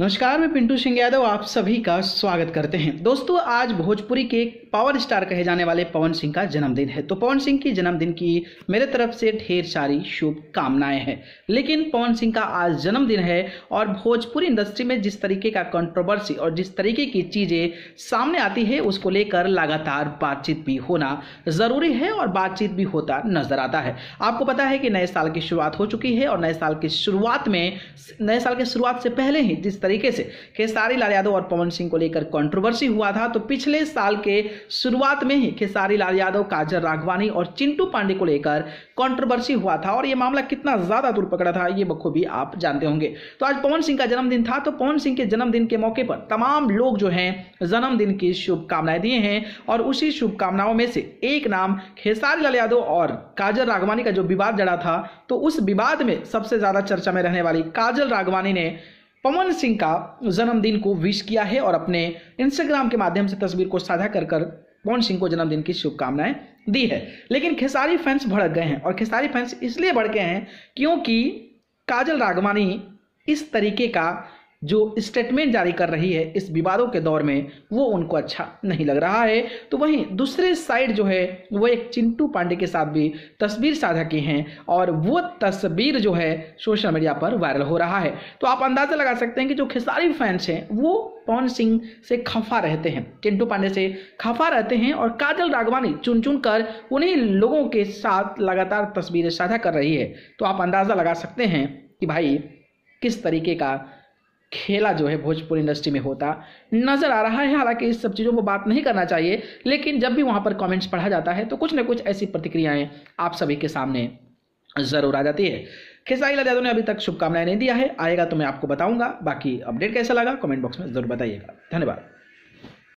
नमस्कार मैं पिंटू सिंह यादव आप सभी का स्वागत करते हैं दोस्तों आज भोजपुरी के पावर स्टार कहे जाने वाले पवन सिंह का जन्मदिन है तो पवन सिंह की जन्मदिन की मेरे तरफ से ढेर सारी शुभकामनाएं हैं लेकिन पवन सिंह का आज जन्मदिन है और भोजपुरी इंडस्ट्री में जिस तरीके का कंट्रोवर्सी और जिस तरीके की चीज़ें सामने आती है उसको लेकर लगातार बातचीत भी होना ज़रूरी है और बातचीत भी होता नजर आता है आपको पता है कि नए साल की शुरुआत हो चुकी है और नए साल की शुरुआत में नए साल की शुरुआत से पहले ही जिस तरीके से खेसारी लाल यादव और पवन सिंह को लेकर कंट्रोवर्सी हुआ था तो पिछले साल के शुरुआत में ही खेसारी लाल यादव काजर राघवानी और चिंटू पांडे को लेकर कंट्रोवर्सी हुआ था और यह मामला कितना ज्यादा दूर पकड़ा था ये बखूबी आप जानते होंगे तो आज पवन सिंह का जन्मदिन था तो पवन सिंह के जन्मदिन के मौके पर तमाम लोग जो है जन्मदिन की शुभकामनाएं दिए हैं और उसी शुभकामनाओं में से एक नाम खेसारी लाल यादव और काजल राघवानी का जो विवाद जड़ा था तो उस विवाद में सबसे ज्यादा चर्चा में रहने वाली काजल राघवानी ने पवन सिंह का जन्मदिन को विश किया है और अपने इंस्टाग्राम के माध्यम से तस्वीर को साझा कर कर पवन सिंह को जन्मदिन की शुभकामनाएं दी है लेकिन खेसारी फैंस भड़क गए हैं और खेसारी फैंस इसलिए भड़के हैं क्योंकि काजल रागवानी इस तरीके का जो स्टेटमेंट जारी कर रही है इस विवादों के दौर में वो उनको अच्छा नहीं लग रहा है तो वहीं दूसरे साइड जो है वो एक चिंटू पांडे के साथ भी तस्वीर साझा की हैं और वो तस्वीर जो है सोशल मीडिया पर वायरल हो रहा है तो आप अंदाज़ा लगा सकते हैं कि जो खेसारी फैंस हैं वो पवन सिंह से खफा रहते हैं चिंटू पांडे से खफा रहते हैं और काजल रागवानी चुन चुन कर उन्हीं लोगों के साथ लगातार तस्वीरें साझा कर रही है तो आप अंदाज़ा लगा सकते हैं कि भाई किस तरीके का खेला जो है भोजपुर इंडस्ट्री में होता नज़र आ रहा है हालांकि इस सब चीज़ों को बात नहीं करना चाहिए लेकिन जब भी वहाँ पर कमेंट्स पढ़ा जाता है तो कुछ ना कुछ ऐसी प्रतिक्रियाएं आप सभी के सामने ज़रूर आ जाती है खेसारी लाल यादव ने अभी तक शुभकामनाएं नहीं दिया है आएगा तो मैं आपको बताऊंगा बाकी अपडेट कैसा लगा कमेंट बॉक्स में ज़रूर बताइएगा धन्यवाद